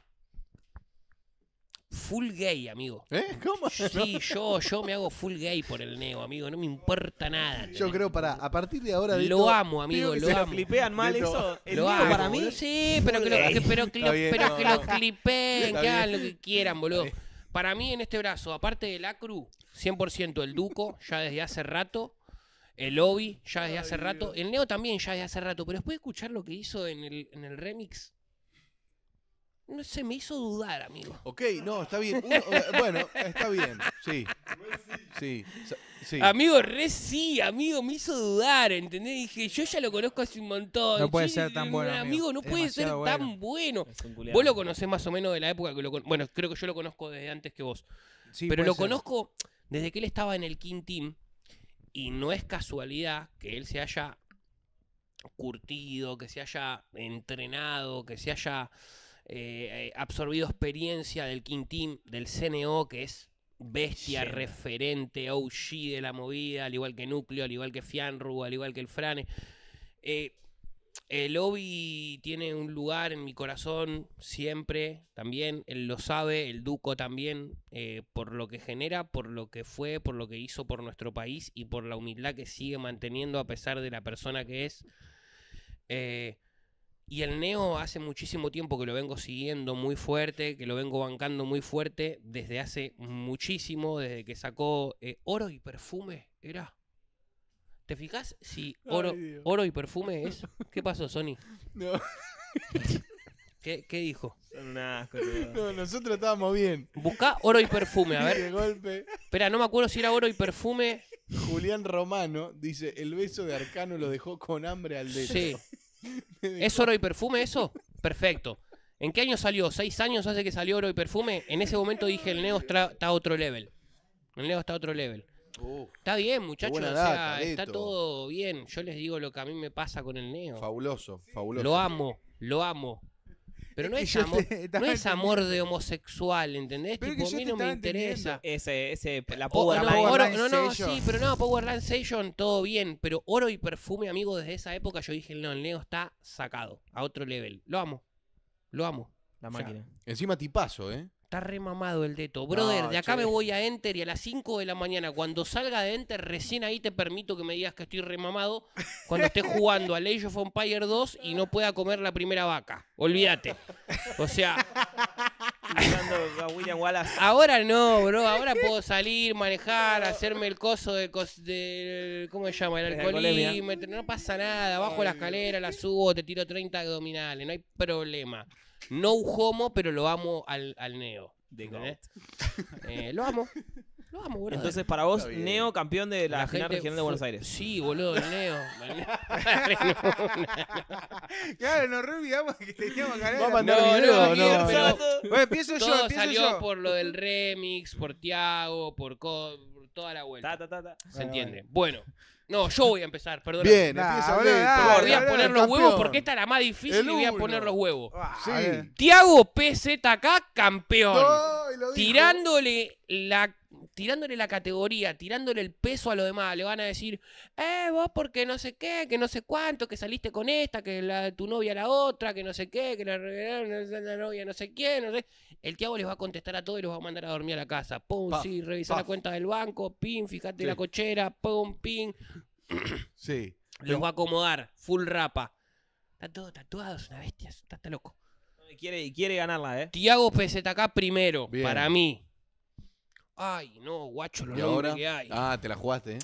full gay, amigo. ¿Eh? ¿Cómo? Sí, yo, yo me hago full gay por el Neo, amigo. No me importa nada. Yo creo, para a partir de ahora. lo amo, amigo, lo se Lo flipean mal eso. lo amo, para mí. Sí, pero que lo, que, que lo clipeen, que hagan lo que quieran, boludo. Para mí, en este brazo, aparte de la cruz, 100% el Duco, ya desde hace rato. El Obi, ya desde hace rato. El Neo también, ya desde hace rato. Pero después de escuchar lo que hizo en el, en el remix no se me hizo dudar, amigo. Ok, no, está bien. bueno, está bien, sí. Sí, Amigo, re sí, amigo, me hizo dudar, ¿entendés? Dije, yo ya lo conozco hace un montón. No puede ser tan bueno. Amigo, no puede ser tan bueno. Vos lo conocés más o menos de la época que lo Bueno, creo que yo lo conozco desde antes que vos. Pero lo conozco desde que él estaba en el King Team. Y no es casualidad que él se haya curtido, que se haya entrenado, que se haya eh, absorbido experiencia del Quintín, del CNO, que es bestia, referente, OG de la movida, al igual que Núcleo, al igual que Fianru, al igual que el Frane. Eh, el Obi tiene un lugar en mi corazón siempre, también, él lo sabe, el Duco también, eh, por lo que genera, por lo que fue, por lo que hizo por nuestro país y por la humildad que sigue manteniendo a pesar de la persona que es. Eh, y el neo hace muchísimo tiempo que lo vengo siguiendo muy fuerte, que lo vengo bancando muy fuerte, desde hace muchísimo, desde que sacó eh, Oro y Perfume, era. ¿Te fijas si oro, oro y perfume es? ¿Qué pasó, Sony? No. ¿Qué, ¿Qué, dijo? no, nosotros estábamos bien. Buscá oro y perfume, a ver. De golpe. Espera, no me acuerdo si era oro y perfume. Julián Romano dice: El beso de Arcano lo dejó con hambre al dedo. Sí. ¿Es oro y perfume eso? Perfecto. ¿En qué año salió? ¿Seis años hace que salió oro y perfume? En ese momento dije, el Neo está a otro level. El Neo está a otro level. está bien, muchachos. está todo bien. Yo les digo lo que a mí me pasa con el Neo. Fabuloso, fabuloso. Lo amo, lo amo. Pero no es, amor, no es amor de homosexual, ¿entendés? Pero tipo, a mí no me interesa. Ese, ese, la Power, no, no, sí, pero no, Powerland Session, todo bien. Pero oro y perfume, amigo, desde esa época yo dije, no, el Neo está sacado a otro level. Lo amo. Lo amo. La máquina. encima tipazo, ¿eh? está remamado el deto. Brother, de acá me voy a Enter y a las 5 de la mañana, cuando salga de Enter, recién ahí te permito que me digas que estoy remamado cuando esté jugando a Age of Empire 2 y no pueda comer la primera vaca. Olvídate. O sea. William Wallace. Ahora no, bro. Ahora puedo salir, manejar, hacerme el coso de. ¿Cómo se llama? El alcoholímetro. No pasa nada. Bajo la escalera, la subo, te tiro 30 abdominales. No hay problema. No homo, pero lo amo al, al Neo. De eh, lo amo. Lo amo, boludo. Entonces, para vos, Neo, campeón de la, final regional de Buenos Aires. Sí, boludo, el Neo. claro, nos re olvidamos que teníamos ganas. Vamos a mandar no, video, no, no, empiezo yo, empiezo salió yo. por lo del remix, por Tiago, por, por, toda la vuelta. se entiende. bueno. No, yo voy a empezar, perdón. Bien, empieza Voy a poner los huevos porque esta es la más difícil y voy a poner los huevos. Tiago PZK, campeón. tirándole la tirándole la categoría, tirándole el peso a lo demás, le van a decir, eh, vos porque no sé qué, que no sé cuánto, que saliste con esta, que la, tu novia la otra, que no sé qué, que la, novia no sé quién, no sé. El Tiago les va a contestar a todos y los va a mandar a dormir a la casa. Pum, sí, revisar la cuenta del banco, pin, fíjate la cochera, pum, pim sí. Los va a acomodar, full rapa. Está todo tatuado, es una bestia, está, loco. Y quiere ganarla, ¿eh? Tiago PZK primero, para mí. Ay, no, guacho, lo ¿Y que hay. Ah, te la jugaste, ¿eh?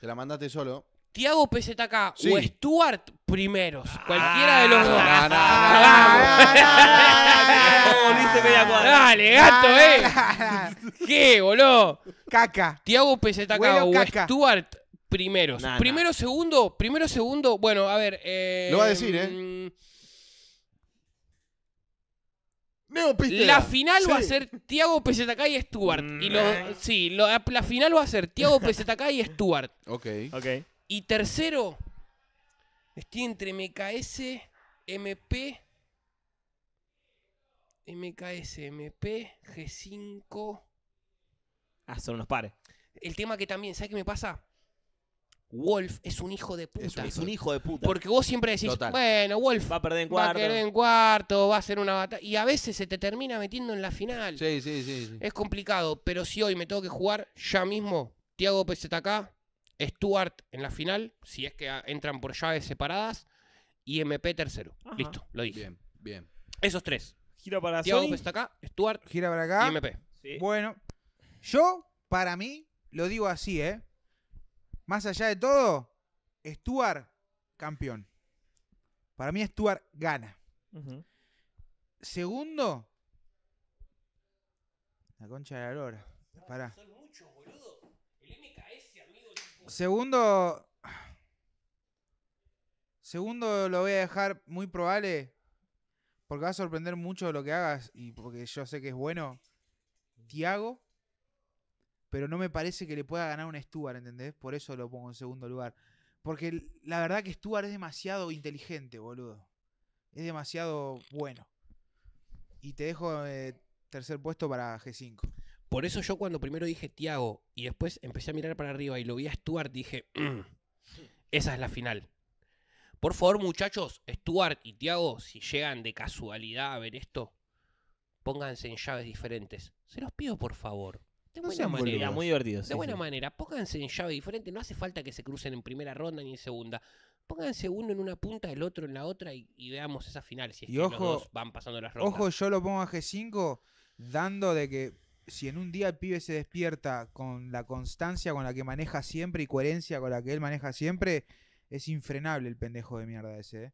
Te la mandaste solo. Tiago PZK o Stuart primeros. Cualquiera de los dos. Dale, gato, eh. ¿Qué, boludo? Caca. Tiago PZK o Stuart primeros. primero, segundo, primero, segundo. Bueno, a ver. Lo va a decir, ¿eh? la final va a ser Tiago PZK y Stuart. y sí, la final va a ser Tiago PZK y Stuart. Ok. Y tercero, estoy entre MKS, MP, MKS, MP, G5. Ah, son unos pares. El tema que también, ¿sabes qué me pasa? Wolf es un hijo de puta. Es un, hijo de puta. Porque vos siempre decís, bueno, Wolf va a perder en cuarto. Va a perder en cuarto, va a ser una batalla. Y a veces se te termina metiendo en la final. Sí, sí, sí, Es complicado, pero si hoy me tengo que jugar ya mismo, Tiago acá Stuart en la final, si es que entran por llaves separadas, y MP tercero. Listo, lo dije. Bien, bien. Esos tres. Gira para Tiago acá Stuart. Gira para acá. Y MP. Bueno, yo, para mí, lo digo así, ¿eh? Más allá de todo, Stuart, campeón. Para mí Stuart gana. Segundo, la concha de la lora. Segundo, segundo lo voy a dejar muy probable porque va a sorprender mucho lo que hagas y porque yo sé que es bueno. Tiago pero no me parece que le pueda ganar un Stuart, ¿entendés? Por eso lo pongo en segundo lugar. Porque la verdad que Stuart es demasiado inteligente, boludo. Es demasiado bueno. Y te dejo eh, tercer puesto para G5. Por eso yo cuando primero dije Tiago y después empecé a mirar para arriba y lo vi a Stuart, dije, mm, esa es la final. Por favor, muchachos, Stuart y Tiago, si llegan de casualidad a ver esto, pónganse en llaves diferentes. Se los pido por favor. De buena manera, muy divertido. De buena manera, pónganse en llave diferente, no hace falta que se crucen en primera ronda ni en segunda. Pónganse uno en una punta, el otro en la otra y, veamos esa final. Si y ojo, van pasando las rondas. Ojo, yo lo pongo a G5 dando de que si en un día el pibe se despierta con la constancia con la que maneja siempre y coherencia con la que él maneja siempre, es infrenable el pendejo de mierda ese. ¿eh?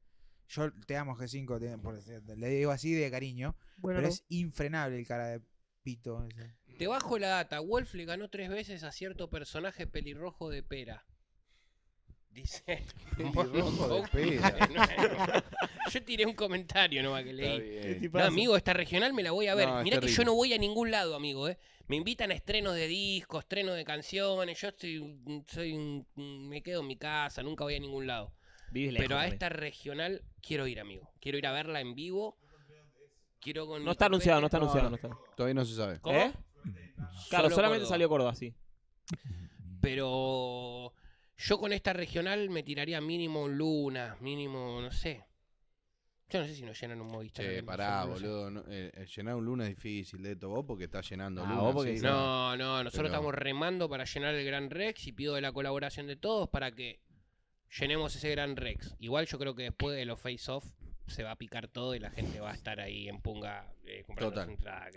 Yo te amo G5, le digo así de cariño, pero es infrenable el cara de pito Te bajo la data. Wolf le ganó tres veces a cierto personaje pelirrojo de pera. Dice. Pelirrojo de pera. yo tiré un comentario no nomás que leí. No, amigo, esta regional me la voy a ver. mira que yo no voy a ningún lado, amigo. Eh. Me invitan a estrenos de discos, estrenos de canciones. Yo estoy, soy me quedo en mi casa, nunca voy a ningún lado. Pero a esta regional quiero ir, amigo. Quiero ir a verla en vivo no está anunciado, no está anunciado. Todavía no se sabe. ¿Eh? Claro, solamente salió Córdoba, sí. Pero yo con esta regional me tiraría mínimo Luna, mínimo, no sé. Yo no sé si nos llenan un Movistar. Che, pará, boludo. Eh, llenar un luna es difícil, Leto. Vos porque estás llenando ah, luna. No, no, nosotros estamos remando para llenar el Gran Rex y pido de la colaboración de todos para que llenemos ese Gran Rex. Igual yo creo que después de los face-off se va a picar todo y la gente va a estar ahí en punga eh, comprando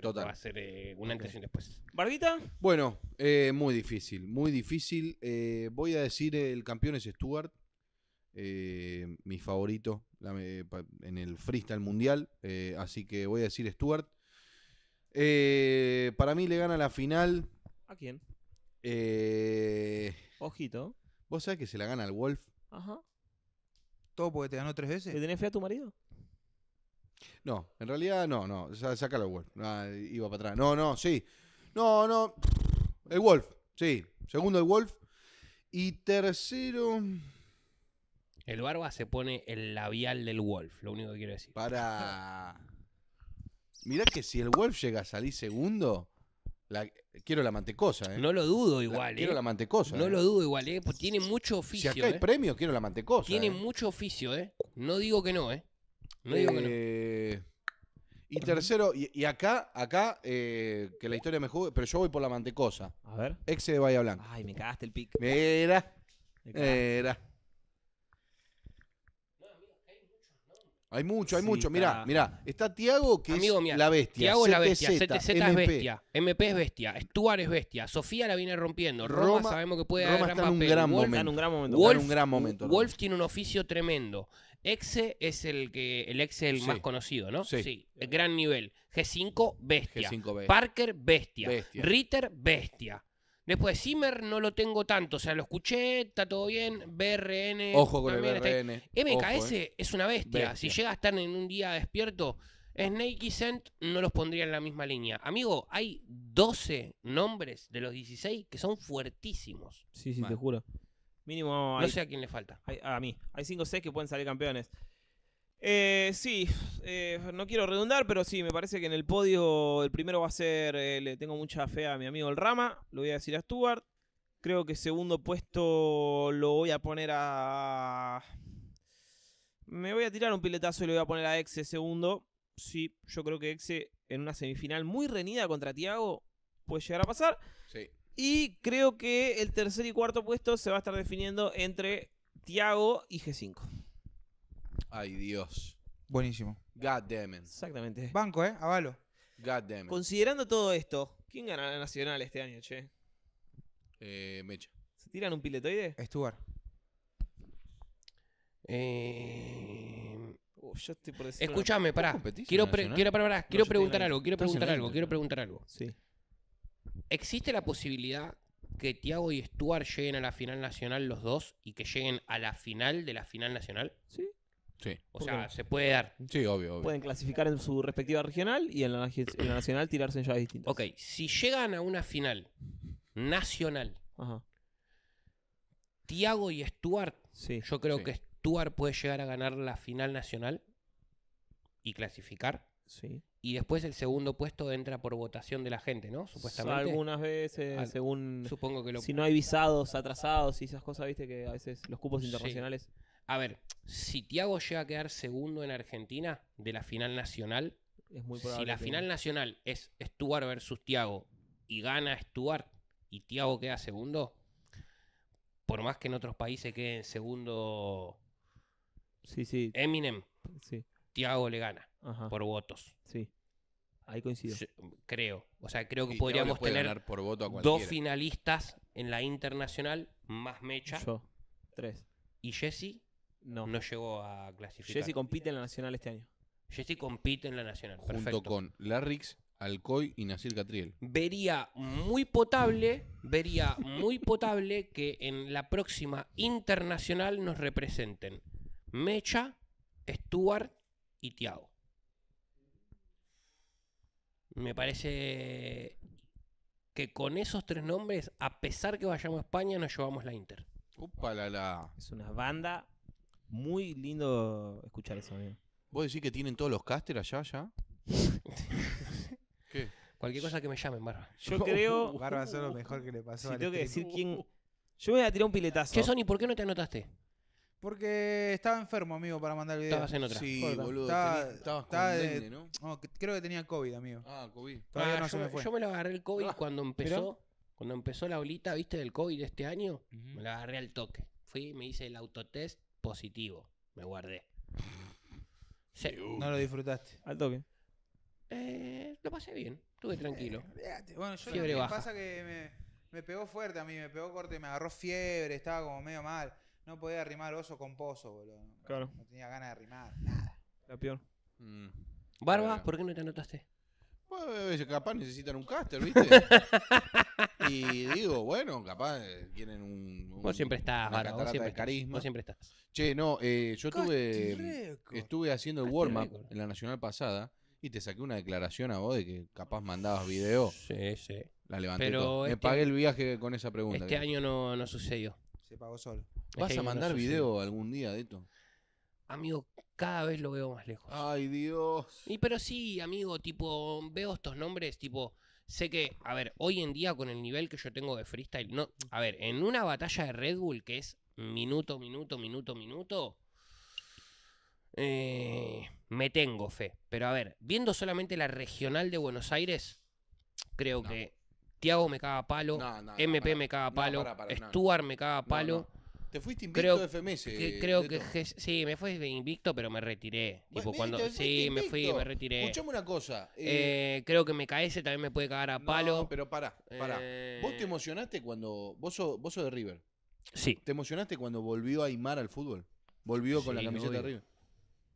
total, Que va a ser eh, una antes después. ¿Bardita? Bueno, eh, muy difícil, muy difícil. voy a decir el campeón es Stuart, mi favorito en el freestyle mundial. así que voy a decir Stuart. para mí le gana la final. ¿A quién? Ojito. ¿Vos sabés que se la gana al Wolf? Ajá. Todo porque te ganó tres veces. ¿te tenés fe a tu marido? No, en realidad no, no. saca el Wolf. iba para atrás. No, no, sí. No, no. El Wolf, sí. Segundo el Wolf. Y tercero. El barba se pone el labial del Wolf, lo único que quiero decir. Para. Mirá que si el Wolf llega a salir segundo. quiero la mantecosa, ¿eh? No lo dudo igual, eh. Quiero la mantecosa. No eh. lo dudo igual, ¿eh? Pues tiene mucho oficio. Si acá hay eh. premio, quiero la mantecosa. Tiene eh. mucho oficio, ¿eh? No digo que no, ¿eh? Eh, y tercero, y, acá, acá, eh, que la historia me jugue, pero yo voy por la mantecosa. A ver. Exe de Bahía Blanca. Ay, me cagaste el pic. Mira. Mira. Hay mucho, hay mucho. Mirá, mira mirá. Está Tiago, que es la bestia. Tiago es la bestia. CTZ es bestia. MP es bestia. Stuart es bestia. Sofía la viene rompiendo. Roma, sabemos que puede Roma en un gran momento. en un gran momento, Wolf tiene un oficio tremendo. Exe es el que el Exe el más conocido, ¿no? Sí. Gran nivel. G5 bestia. 5 Parker bestia. Ritter bestia. Después Zimmer no lo tengo tanto, o sea, lo escuché, está todo bien. BRN. Ojo con el BRN. MKS es eh. una bestia. Si llega a estar en un día despierto, Snake y no los pondría en la misma línea. Amigo, hay 12 nombres de los 16 que son fuertísimos. Sí, sí, te juro. Mínimo. no sé a quién le falta. a mí. Hay 5 6 que pueden salir campeones. Eh, sí, eh, no quiero redundar, pero sí, me parece que en el podio el primero va a ser. Eh, le tengo mucha fe a mi amigo el Rama, lo voy a decir a Stuart. Creo que segundo puesto lo voy a poner a. Me voy a tirar un piletazo y le voy a poner a Exe segundo. Sí, yo creo que Exe en una semifinal muy reñida contra Tiago puede llegar a pasar. Sí. Y creo que el tercer y cuarto puesto se va a estar definiendo entre Tiago y G5. Ay, Dios. Buenísimo. God damn it. Exactamente. Banco, ¿eh? Avalo. God damn it. Considerando todo esto, ¿quién gana la Nacional este año, che? Eh, Mecha. ¿Se tiran un piletoide? Stuart. Eh... Oh, Escúchame, pará. pará, quiero preguntar algo, quiero preguntar algo, quiero preguntar algo. Sí. ¿Existe la posibilidad que Tiago y Stuart lleguen a la final nacional los dos y que lleguen a la final de la final nacional? Sí. Sí. O sea, se puede dar. Sí, obvio, Pueden clasificar en su respectiva regional y en la, nacional tirarse en llaves distintas. Ok, si llegan a una final nacional, Tiago y Stuart, yo creo que Stuart puede llegar a ganar la final nacional y clasificar. Y después el segundo puesto entra por votación de la gente, ¿no? Supuestamente. Algunas veces, según. Supongo que Si no hay visados, atrasados y esas cosas, viste que a veces los cupos internacionales. A ver, si Tiago llega a quedar segundo en Argentina de la final nacional. Es muy Si la final nacional es Stuart versus Tiago y gana Stuart y Tiago queda segundo, por más que en otros países quede en segundo. Sí, sí. Eminem. Tiago le gana por votos. Sí. Ahí coincido. Mm, creo. O sea, creo que podríamos tener dos finalistas en la internacional, más Mecha. Tres. Y Jesse No. llegó a clasificar. Jesse compite en la nacional este año. Jesse compite en la nacional. Junto Perfecto. con Larrix, Alcoy y Nasir Catriel. vería muy potable, vería muy potable que en la próxima internacional nos representen Mecha, Stuart y Tiago. Me parece que con esos tres nombres, a pesar que vayamos a España, nos llevamos la Inter. Upa, la, Es una banda muy lindo escuchar eso. ¿Vos decís que tienen todos los casters allá, ya? ¿Qué? Cualquier cosa que me llamen, Barba. Yo creo. Barba, es lo mejor que le pasó. Si tengo que decir quién. Yo me voy a tirar un piletazo. ¿Qué, Sony? ¿Por qué no te anotaste? Porque estaba enfermo, amigo, para mandar el video. Estabas en otra. Sí, boludo. Estaba, ¿no? Creo que tenía COVID, amigo. Ah, COVID. Todavía ah, no yo, se me fue. Yo me lo agarré el COVID cuando empezó. Cuando empezó la olita, ¿viste? Del COVID este año. Me lo agarré al toque. Fui, me hice el autotest positivo. Me guardé. Sí. No lo disfrutaste. Al toque. Eh, lo pasé bien. Estuve eh, tranquilo. fíjate. bueno, yo lo que pasa pasa que me, me pegó fuerte a mí. Me pegó corte. Me agarró fiebre. Estaba como medio mal. No podía arrimar oso con pozo, boludo. claro. No tenía ganas de rimar, nada. La peor. Mm. Barba, ¿por qué no te anotaste? Pues, capaz necesitan un caster, ¿viste? y digo, bueno, capaz tienen eh, un. siempre estás, siempre estás. siempre estás. Che, no, eh, yo tuve. Estuve haciendo el warm-up en la nacional pasada y te saqué una declaración a vos de que capaz mandabas video. Sí, sí. La levanté. Me pagué el viaje con esa pregunta. Este año no sucedió. Se pagó solo. ¿Vas a mandar video algún día de esto? Amigo, cada vez lo veo más lejos. Ay, Dios. Y pero sí, amigo, tipo, veo estos nombres, tipo, sé que, a ver, hoy en día con el nivel que yo tengo de freestyle, no, a ver, en una batalla de Red Bull que es minuto, minuto, minuto, minuto, eh, me tengo fe. Pero a ver, viendo solamente la regional de Buenos Aires, creo que Tiago me caga palo, MP me caga palo, Stuart me caga palo. Te fuiste invicto creo, de FMS. Que, creo que sí, me fui invicto, pero me retiré. sí, me fui, me retiré. Escuchame una cosa. Eh, eh, creo que me ese, también me puede cagar a palo. Pero pará, pará. Eh, ¿Vos te emocionaste cuando. Vos sos, de River? Sí. ¿Te emocionaste cuando volvió a Aymar al fútbol? ¿Volvió con la camiseta de River?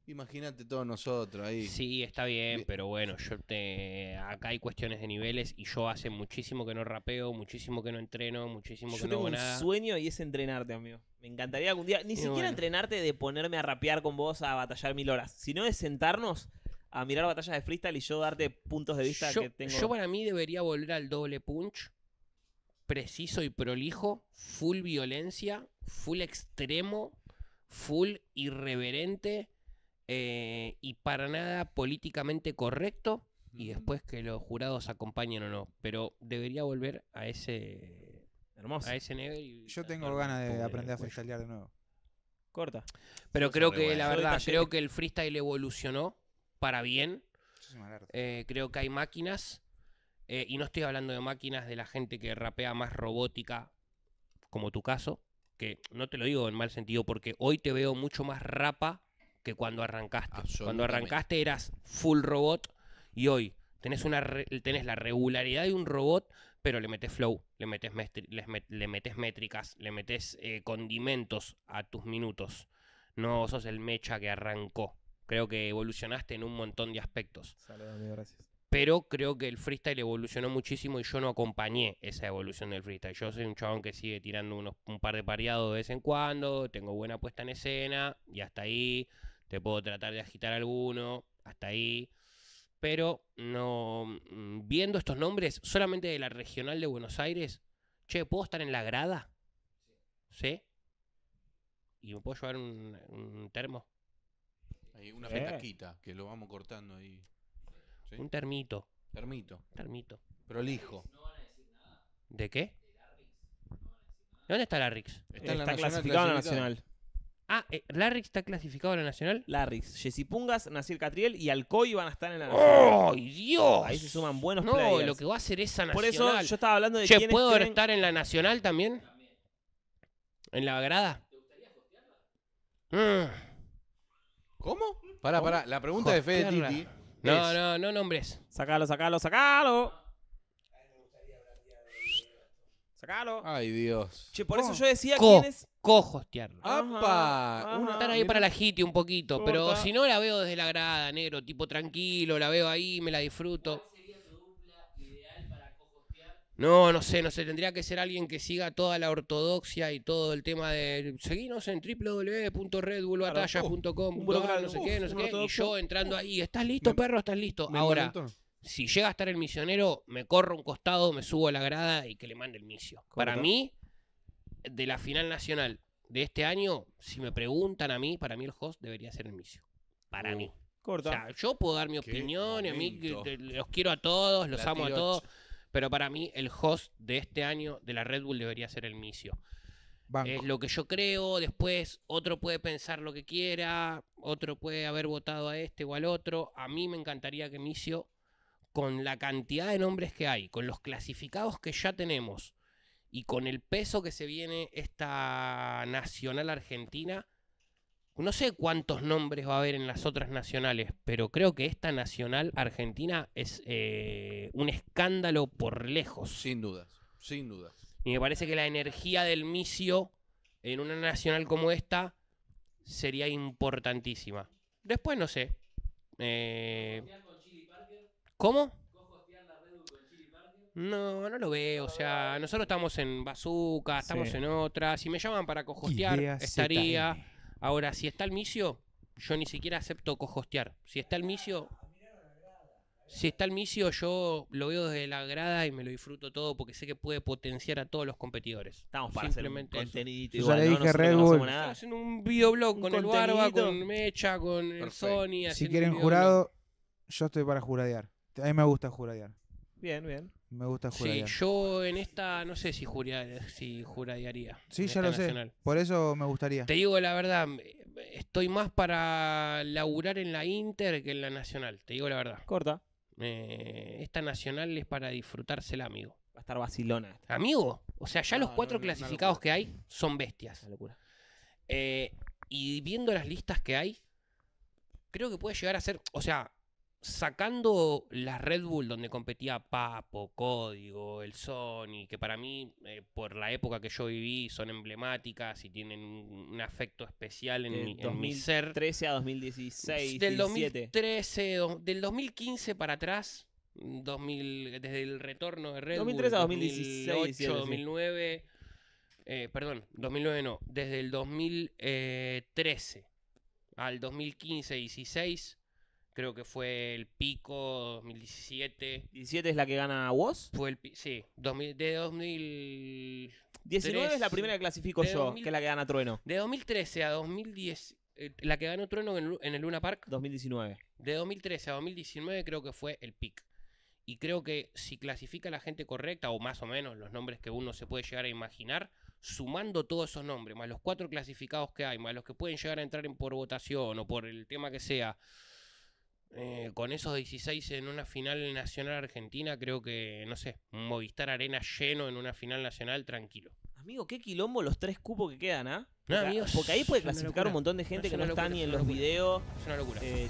Imagínate todos nosotros ahí. Sí, está bien, pero bueno, yo te acá hay cuestiones de niveles y yo hace muchísimo que no rapeo, muchísimo que no entreno, muchísimo que no tengo un sueño y es entrenarte, amigo. Me encantaría algún día, ni siquiera entrenarte de ponerme a rapear con vos a batallar mil horas, sino de sentarnos a mirar batallas de freestyle y yo darte puntos de vista que tengo. Yo para mí debería volver al doble punch, preciso y prolijo, full violencia, full extremo, full irreverente eh, y para nada políticamente correcto y después que los jurados acompañen o no. Pero debería volver a ese. Hermoso. A ese nivel. Yo tengo ganas de aprender a freestylear de nuevo. Corta. Pero creo que, la verdad, creo que el freestyle evolucionó para bien. Eh, creo que hay máquinas. Eh, y no estoy hablando de máquinas de la gente que rapea más robótica, como tu caso. Que no te lo digo en mal sentido, porque hoy te veo mucho más rapa que cuando arrancaste. Cuando arrancaste eras full robot y hoy tenés, una la regularidad de un robot, pero le metes flow, le metes, le metes métricas, le metes eh, condimentos a tus minutos. No sos el mecha que arrancó. Creo que evolucionaste en un montón de aspectos. Saludos, gracias. Pero creo que el freestyle evolucionó muchísimo y yo no acompañé esa evolución del freestyle. Yo soy un chabón que sigue tirando un par de pareados de vez en cuando, tengo buena puesta en escena y hasta ahí te puedo tratar de agitar alguno, hasta ahí. Pero no mm, viendo estos nombres solamente de la regional de Buenos Aires, che, ¿puedo estar en la grada? ¿Sí? ¿Y me puedo llevar un, termo? Hay una fetaquita eh. que lo vamos cortando ahí. Un termito. Termito. Termito. Prolijo. ¿De qué? ¿De la ¿Dónde está la Rix? Está, en la nacional. Ah, eh, está clasificado a la Nacional. Larrix, Jessy Pungas, Nacir Catriel y Alcoy van a estar en la Nacional. ¡Oh, Dios! Ahí se suman buenos no, players. No, lo que va a hacer esa Nacional. Por eso yo estaba hablando de che, quiénes ¿puedo estar en la Nacional también? ¿En la grada? ¿Te ah. gustaría ¿Cómo? Pará, pará. La pregunta de Fede Titi. No, no, no nombres. Sacalo, sacalo, sacalo. Sacalo. Ay, Dios. Che, por eso oh. yo decía quiénes Cojo, ¡Apa! Están ahí para la hiti un poquito, pero si no la veo desde la grada, negro, tipo tranquilo, la veo ahí, me la disfruto. No, no sé, no sé, tendría que ser alguien que siga toda la ortodoxia y todo el tema de seguinos en www.redbullbatalla.com, no sé qué, no sé qué, y yo entrando ahí, ¿estás listo, perro? ¿Estás listo? Ahora, si llega a estar el misionero, me corro un costado, me subo a la grada y que le mande el misio. Para mí, de la final nacional de este año, si me preguntan a mí, para mí el host debería ser el Micio, Para uh, mí. yo puedo dar mi opinión, a mí los quiero a todos, los amo a todos, pero para mí el host de este año de la Red Bull debería ser el Micio Es lo que yo creo. Después, otro puede pensar lo que quiera. Otro puede haber votado a este o al otro. A mí me encantaría que Micio, con la cantidad de nombres que hay, con los clasificados que ya tenemos, y con el peso que se viene esta nacional argentina, no sé cuántos nombres va a haber en las otras nacionales, pero creo que esta nacional argentina es eh, un escándalo por lejos. Sin dudas, sin dudas. Y me parece que la energía del misio en una nacional como esta sería importantísima. Después no sé. Eh, ¿Cómo? No, no lo veo. O sea, nosotros estamos en Bazooka, estamos en otra. Si me llaman para cojostear, estaría. Ahora, si está el micio yo ni siquiera acepto cojostear. Si está el micio Si está el micio yo lo veo desde la grada y me lo disfruto todo porque sé que puede potenciar a todos los competidores. Estamos para Yo ya le dije Red Bull. haciendo un videoblog con el Barba, con Mecha, con el Sony. Si quieren jurado, yo estoy para juradear. A mí me gusta juradear. Bien, bien. Me gusta jurar. Sí, yo en esta no sé si, juriar si juraría. Sí, ya lo sé. Por eso me gustaría. Te digo la verdad, estoy más para laburar en la Inter que en la Nacional. Te digo la verdad. Corta. esta Nacional es para disfrutársela, amigo. Va a estar vacilona. Amigo, o sea, ya los cuatro clasificados que hay son bestias. locura. Eh, y viendo las listas que hay, creo que puede llegar a ser, o sea, sacando las Red Bull donde competía Papo, Código, el Sony, que para mí, por la época que yo viví, son emblemáticas y tienen un afecto especial en, mi, ser. 2013 a 2016. Del 2013, del 2015 para atrás, 2000, desde el retorno de Red Bull. 2003 a 2016. 2009. perdón, 2009 no, desde el 2013 al 2015-16 creo que fue el pico 2017. ¿17 es la que gana Woz? Fue el sí, de 2000 19 es la primera que clasifico yo, que es la que gana Trueno. De 2013 a 2010, eh, la que ganó Trueno en, el Luna Park. 2019. De 2013 a 2019 creo que fue el pico... Y creo que si clasifica la gente correcta, o más o menos los nombres que uno se puede llegar a imaginar, sumando todos esos nombres, más los cuatro clasificados que hay, más los que pueden llegar a entrar en por votación o por el tema que sea, eh, con esos 16 en una final nacional argentina, creo que, no sé, Movistar Arena lleno en una final nacional, tranquilo. Amigo, qué quilombo los tres cupos que quedan, ¿ah? Porque, ahí puede clasificar un montón de gente que no está ni en los videos. Es una locura. Eh,